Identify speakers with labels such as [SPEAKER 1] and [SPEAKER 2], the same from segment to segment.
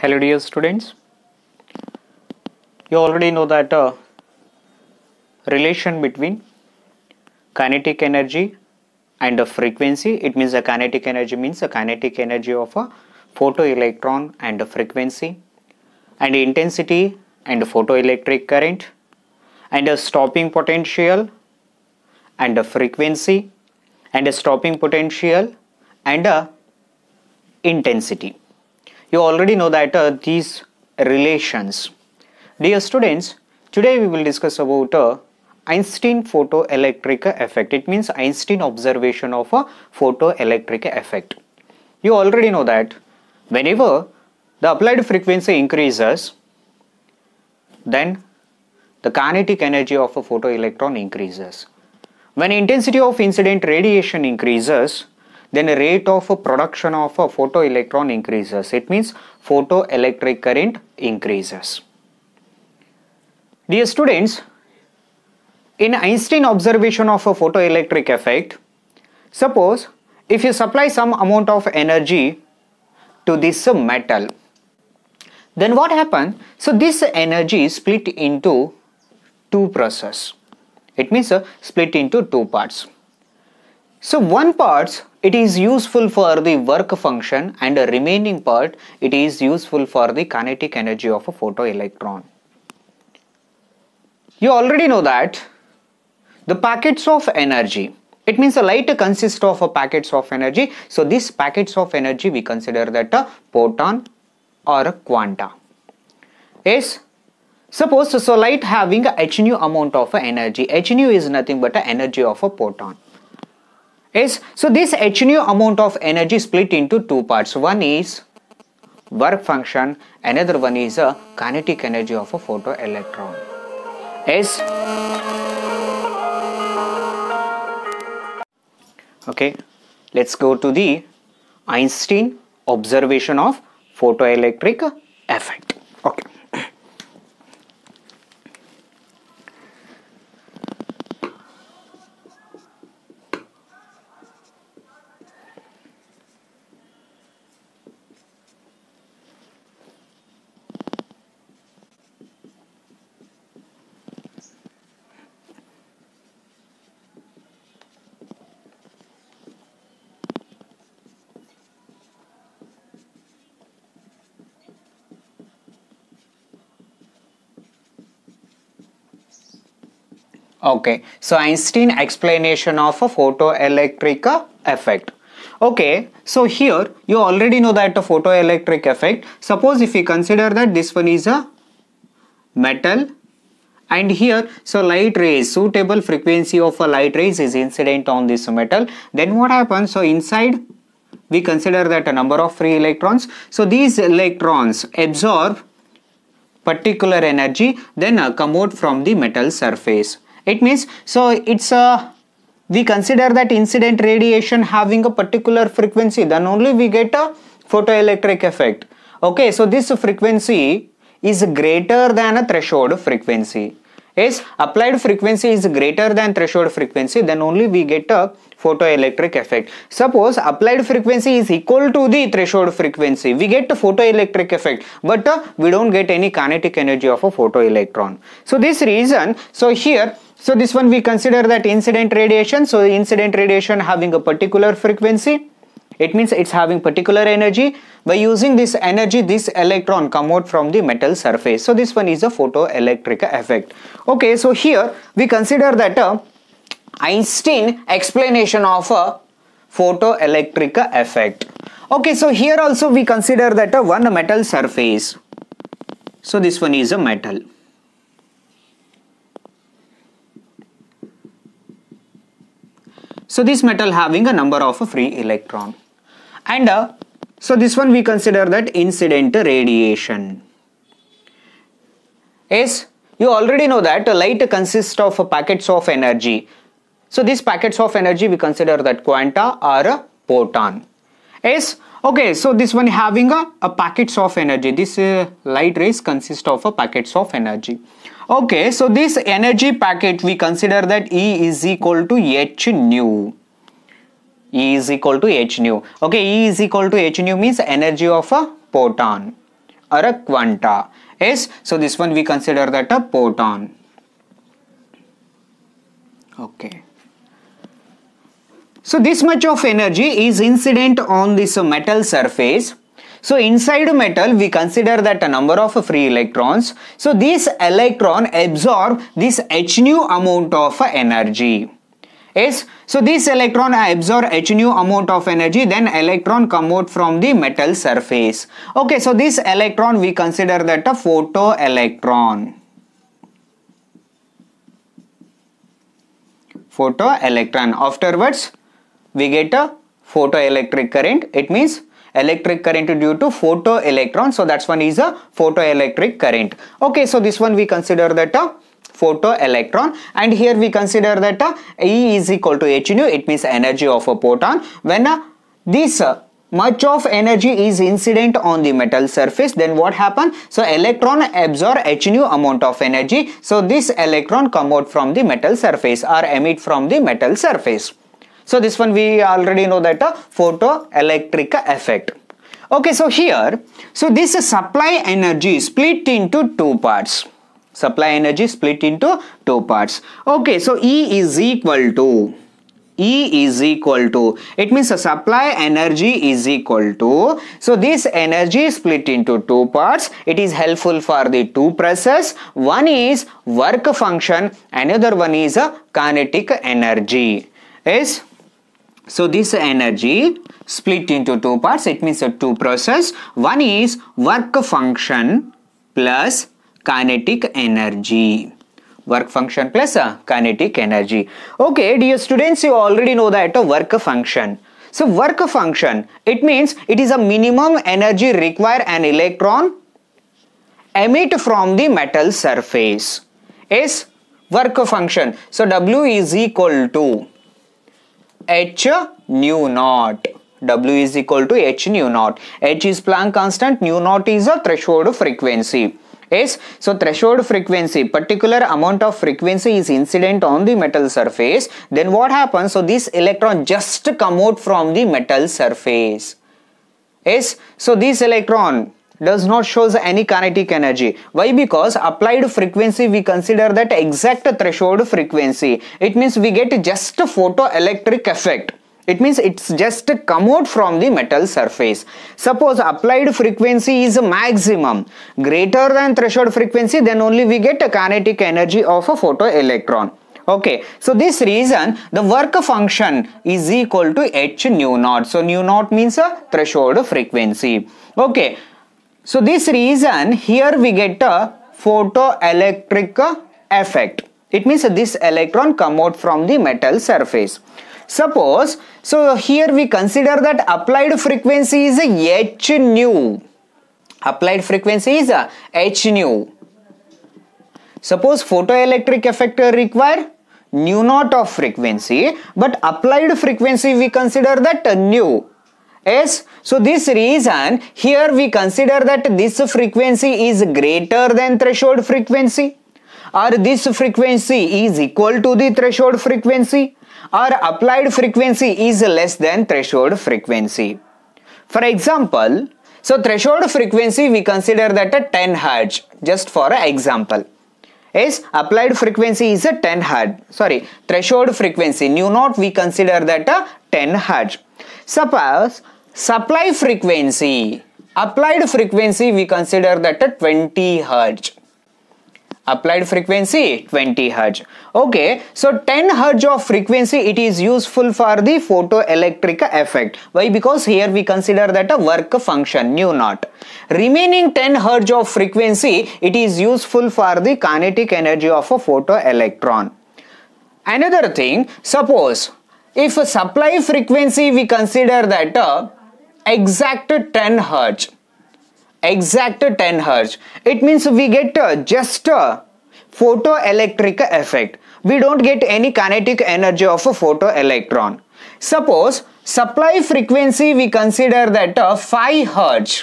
[SPEAKER 1] hello dear students you already know that uh, relation between kinetic energy and a frequency it means a kinetic energy means a kinetic energy of a photoelectron and a frequency and intensity and a photoelectric current and a stopping potential and a frequency and a stopping potential and a intensity you already know that uh, these relations. Dear students, today we will discuss about uh, Einstein photoelectric effect. It means Einstein observation of a photoelectric effect. You already know that whenever the applied frequency increases, then the kinetic energy of a photoelectron increases. When intensity of incident radiation increases, then rate of production of a photoelectron increases. It means photoelectric current increases. Dear students, in Einstein observation of a photoelectric effect, suppose if you supply some amount of energy to this metal, then what happens? So this energy is split into two process. It means uh, split into two parts. So one part it is useful for the work function and the remaining part it is useful for the kinetic energy of a photoelectron. You already know that the packets of energy it means a light consists of a packets of energy. So these packets of energy we consider that a photon or a quanta. Yes. Suppose so light having a h nu amount of energy. h nu is nothing but the energy of a photon is so this h nu amount of energy split into two parts one is work function another one is a kinetic energy of a photoelectron is okay let's go to the einstein observation of photoelectric effect okay Okay, so Einstein explanation of a photoelectric effect. Okay, so here you already know that a photoelectric effect. Suppose if we consider that this one is a metal and here so light rays suitable frequency of a light rays is incident on this metal then what happens so inside we consider that a number of free electrons so these electrons absorb particular energy then uh, come out from the metal surface it means, so it's a, we consider that incident radiation having a particular frequency, then only we get a photoelectric effect. Okay, so this frequency is greater than a threshold frequency. Yes, applied frequency is greater than threshold frequency, then only we get a photoelectric effect. Suppose applied frequency is equal to the threshold frequency, we get a photoelectric effect, but uh, we don't get any kinetic energy of a photoelectron. So this reason, so here so this one we consider that incident radiation. So incident radiation having a particular frequency. It means it's having particular energy. By using this energy, this electron come out from the metal surface. So this one is a photoelectric effect. Okay, so here we consider that uh, Einstein explanation of a photoelectric effect. Okay, so here also we consider that uh, one metal surface. So this one is a metal. So this metal having a number of a free electron. And uh, so this one we consider that incident radiation. Yes, you already know that light consists of packets of energy. So these packets of energy we consider that quanta or photon. Yes, okay so this one having a, a packets of energy this uh, light rays consist of a packets of energy okay so this energy packet we consider that e is equal to h nu e is equal to h nu okay e is equal to h nu means energy of a photon or a quanta yes so this one we consider that a photon okay so this much of energy is incident on this metal surface. So inside metal we consider that a number of free electrons. So this electron absorb this h nu amount of energy. Yes, so this electron absorb h nu amount of energy then electron come out from the metal surface. Okay, so this electron we consider that a photoelectron. Photoelectron. Afterwards we get a photoelectric current. It means electric current due to photoelectron So that's one is a photoelectric current. Okay, so this one we consider that a photoelectron, and here we consider that a E E is equal to h nu it means energy of a proton when a this uh, much of energy is incident on the metal surface then what happen so electron absorb h nu amount of energy so this electron come out from the metal surface or emit from the metal surface so this one we already know that a uh, photoelectric effect. Okay, so here, so this supply energy split into two parts. Supply energy split into two parts. Okay, so E is equal to E is equal to it means the supply energy is equal to so this energy split into two parts it is helpful for the two process one is work function another one is a kinetic energy is yes? So this energy split into two parts. It means a two process. One is work function plus kinetic energy work function plus a uh, kinetic energy. Okay, dear students, you already know that a uh, work function. So work function, it means it is a minimum energy require an electron emit from the metal surface. Is work function. So W is equal to H nu naught. W is equal to H nu naught. H is Planck constant, nu naught is a threshold frequency. Yes, so threshold frequency, particular amount of frequency is incident on the metal surface. Then what happens? So this electron just come out from the metal surface. Yes, so this electron does not shows any kinetic energy. Why? Because applied frequency we consider that exact threshold frequency. It means we get just photoelectric effect. It means it's just come out from the metal surface. Suppose applied frequency is maximum, greater than threshold frequency, then only we get a kinetic energy of a photoelectron. Okay, so this reason the work function is equal to h nu naught. So nu naught means a threshold frequency. Okay. So this reason here we get a photoelectric effect. It means this electron come out from the metal surface. Suppose, so here we consider that applied frequency is h nu. Applied frequency is h nu. Suppose photoelectric effect require nu naught of frequency, but applied frequency we consider that nu. Yes. So this reason here we consider that this frequency is greater than threshold frequency or this frequency is equal to the threshold frequency or applied frequency is less than threshold frequency. For example, so threshold frequency we consider that a 10 Hz just for example. Yes, applied frequency is a 10 Hz. Sorry, threshold frequency nu naught we consider that a 10 Hz. Suppose Supply frequency. Applied frequency we consider that a 20 hertz. Applied frequency 20 hertz. Okay, so 10 hertz of frequency it is useful for the photoelectric effect. Why? Because here we consider that a work function nu naught. Remaining 10 hertz of frequency it is useful for the kinetic energy of a photoelectron. Another thing, suppose if a supply frequency we consider that a exact 10 hertz exact 10 hertz it means we get uh, just a uh, photoelectric effect we don't get any kinetic energy of a photoelectron suppose supply frequency we consider that uh, 5 hertz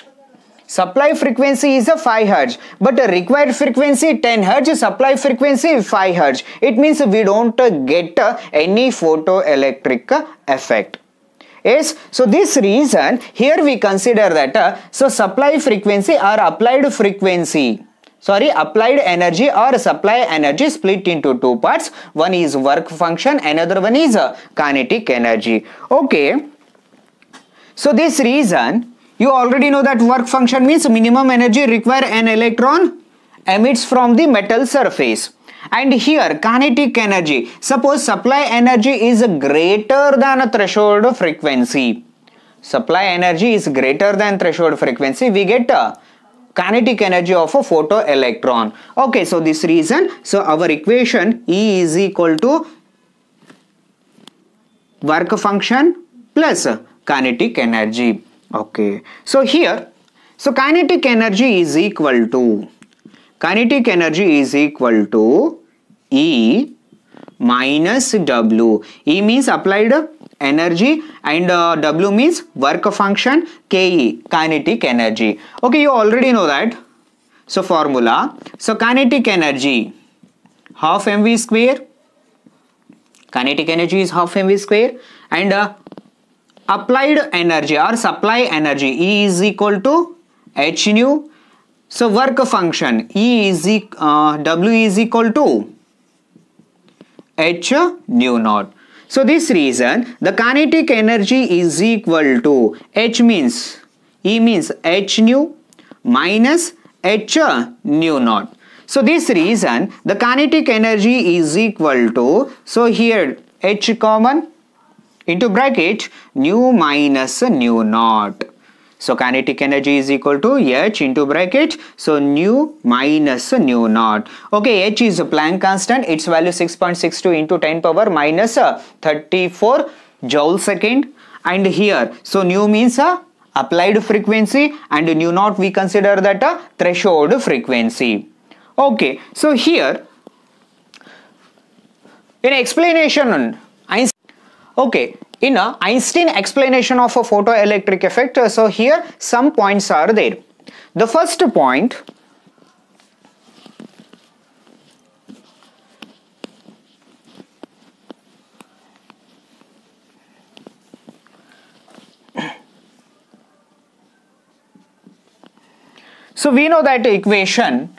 [SPEAKER 1] supply frequency is a 5 hertz but a required frequency 10 hertz supply frequency 5 hertz it means we don't get any photoelectric effect Yes. So this reason here we consider that uh, so supply frequency or applied frequency sorry applied energy or supply energy split into two parts one is work function another one is uh, kinetic energy okay so this reason you already know that work function means minimum energy required an electron emits from the metal surface and here kinetic energy, suppose supply energy is greater than a threshold frequency. Supply energy is greater than threshold frequency, we get a kinetic energy of a photoelectron. Okay, so this reason, so our equation E is equal to work function plus kinetic energy. Okay, so here, so kinetic energy is equal to kinetic energy is equal to E minus W. E means applied energy and uh, W means work function KE kinetic energy. Okay, you already know that. So formula. So kinetic energy half mv square. Kinetic energy is half mv square and uh, applied energy or supply energy E is equal to h nu so work function E is uh, W is equal to H nu naught. So this reason the kinetic energy is equal to H means E means H nu minus H nu naught. So this reason the kinetic energy is equal to so here H common into bracket nu minus nu naught. So kinetic energy is equal to H into bracket. So nu minus nu naught. Okay, H is a Planck constant. Its value 6.62 into 10 power minus uh, 34 joule second. And here, so nu means a uh, applied frequency and nu naught we consider that a uh, threshold frequency. Okay, so here in explanation, okay, in a Einstein explanation of a photoelectric effect. Uh, so here some points are there. The first point So we know that equation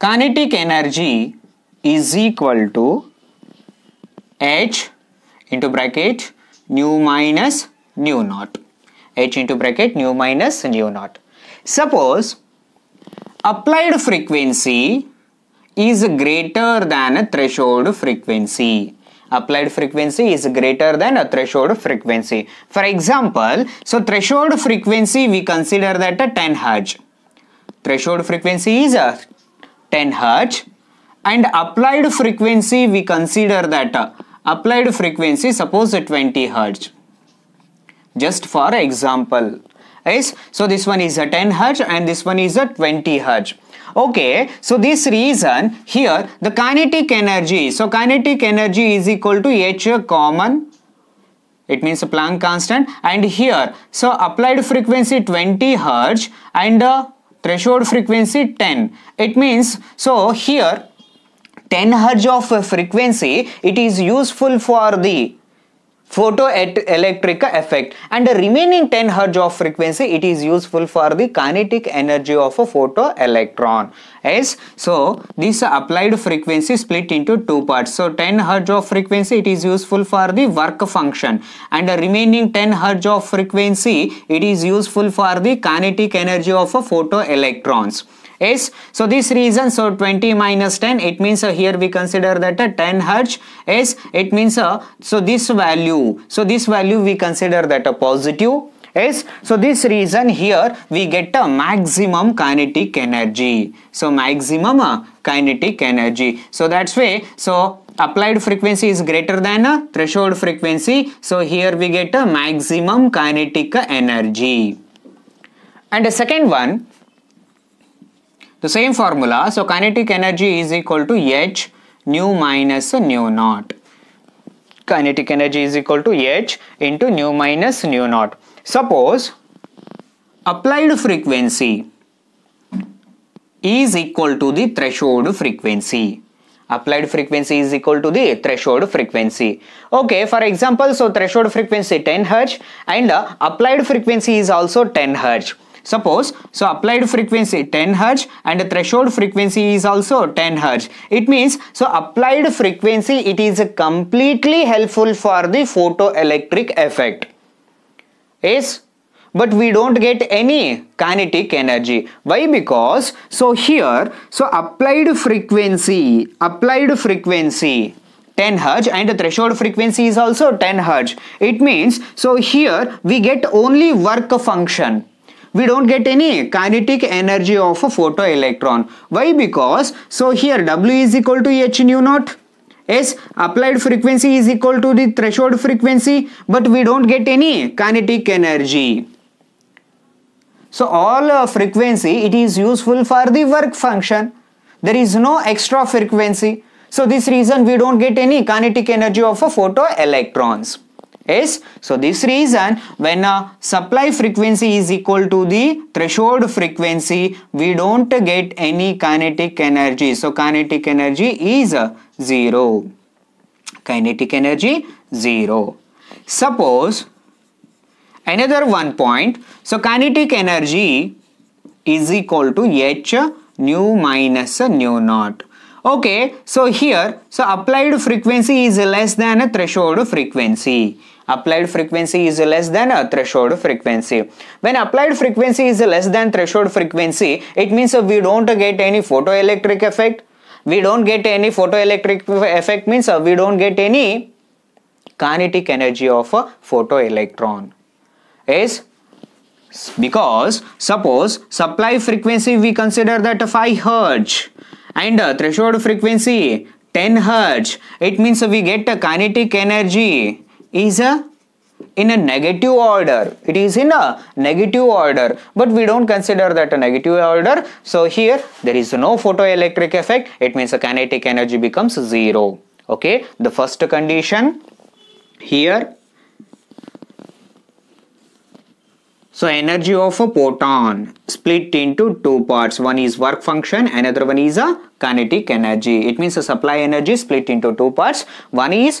[SPEAKER 1] kinetic energy is equal to H into bracket nu minus nu naught. H into bracket nu minus nu naught. Suppose applied frequency is greater than a threshold frequency. Applied frequency is greater than a threshold frequency. For example, so threshold frequency we consider that a 10 Hz. Threshold frequency is a 10 Hz and applied frequency we consider that a applied frequency suppose 20 hertz just for example yes so this one is a 10 hertz and this one is a 20 hertz okay so this reason here the kinetic energy so kinetic energy is equal to h common it means Planck constant and here so applied frequency 20 hertz and uh, threshold frequency 10 it means so here 10 hertz of frequency, it is useful for the photoelectric effect and the remaining 10 hertz of frequency it is useful for the kinetic energy of a photoelectron yes so this applied frequency split into two parts so 10 hertz of frequency it is useful for the work function and the remaining 10 hertz of frequency it is useful for the kinetic energy of a photoelectrons is so this reason so 20 minus 10 it means uh, here we consider that uh, 10 hertz is it means uh, so this value so this value we consider that a positive is so this reason here we get a maximum kinetic energy so maximum uh, kinetic energy so that's way so applied frequency is greater than a uh, threshold frequency so here we get a maximum kinetic energy and the second one the same formula, so kinetic energy is equal to H nu minus nu naught. Kinetic energy is equal to H into nu minus nu naught. Suppose applied frequency is equal to the threshold frequency. Applied frequency is equal to the threshold frequency. Okay, for example, so threshold frequency 10 Hz and uh, applied frequency is also 10 Hz. Suppose, so applied frequency 10 hertz and threshold frequency is also 10 hertz. It means, so applied frequency, it is completely helpful for the photoelectric effect. Yes? but we don't get any kinetic energy why because so here so applied frequency applied frequency 10 hertz and the threshold frequency is also 10 hertz it means so here we get only work function we don't get any kinetic energy of a photoelectron. Why? Because so here W is equal to H nu naught. Yes, applied frequency is equal to the threshold frequency, but we don't get any kinetic energy. So all uh, frequency, it is useful for the work function. There is no extra frequency. So this reason we don't get any kinetic energy of a photoelectrons. Yes. So this reason when a supply frequency is equal to the threshold frequency, we don't get any kinetic energy. So kinetic energy is zero. Kinetic energy zero. Suppose another one point. So kinetic energy is equal to h nu minus nu naught. Okay, so here, so applied frequency is less than a threshold frequency. Applied frequency is less than a threshold frequency. When applied frequency is less than threshold frequency, it means we don't get any photoelectric effect. We don't get any photoelectric effect means uh, we don't get any kinetic energy of a photoelectron. Is because suppose supply frequency we consider that 5 hertz and uh, threshold frequency 10 hertz it means we get a kinetic energy is a uh, in a negative order it is in a negative order but we don't consider that a negative order so here there is no photoelectric effect it means the kinetic energy becomes zero okay the first condition here So energy of a proton split into two parts. One is work function, another one is a kinetic energy. It means the supply energy split into two parts. One is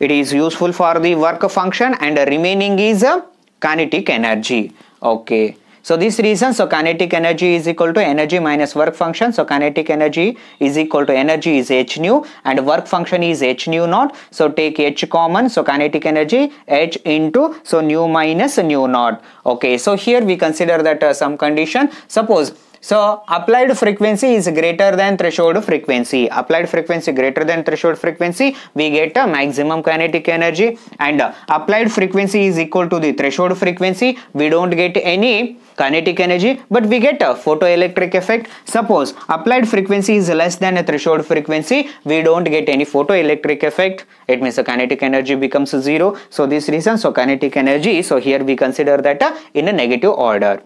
[SPEAKER 1] it is useful for the work function and the remaining is a kinetic energy. Okay. So this reason, so kinetic energy is equal to energy minus work function. So kinetic energy is equal to energy is h nu and work function is h nu naught. So take h common. So kinetic energy h into so nu minus nu naught. Okay. So here we consider that uh, some condition. Suppose so applied frequency is greater than threshold frequency. Applied frequency greater than threshold frequency, we get a maximum kinetic energy and uh, applied frequency is equal to the threshold frequency. We don't get any kinetic energy but we get a photoelectric effect. Suppose applied frequency is less than a threshold frequency, we don't get any photoelectric effect. It means the kinetic energy becomes zero. So this reason, so kinetic energy, so here we consider that uh, in a negative order.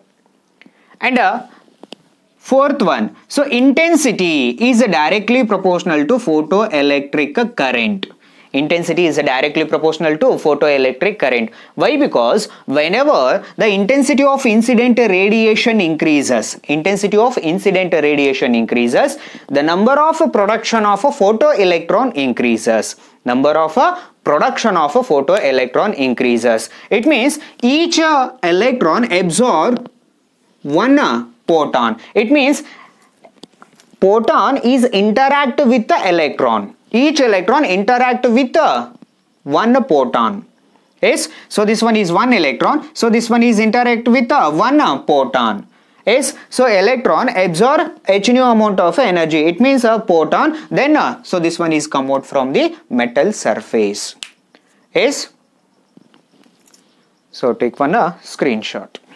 [SPEAKER 1] And uh, Fourth one, so intensity is directly proportional to photoelectric current. Intensity is directly proportional to photoelectric current. Why? Because whenever the intensity of incident radiation increases, intensity of incident radiation increases, the number of production of a photoelectron increases. Number of a uh, production of a photoelectron increases. It means each uh, electron absorbs one uh, proton. It means proton is interact with the electron. Each electron interact with the one proton. Yes, so this one is one electron. So this one is interact with the one proton. Yes, so electron absorb h nu amount of energy. It means a proton. Then uh, so this one is come out from the metal surface. Yes. So take one a uh, screenshot.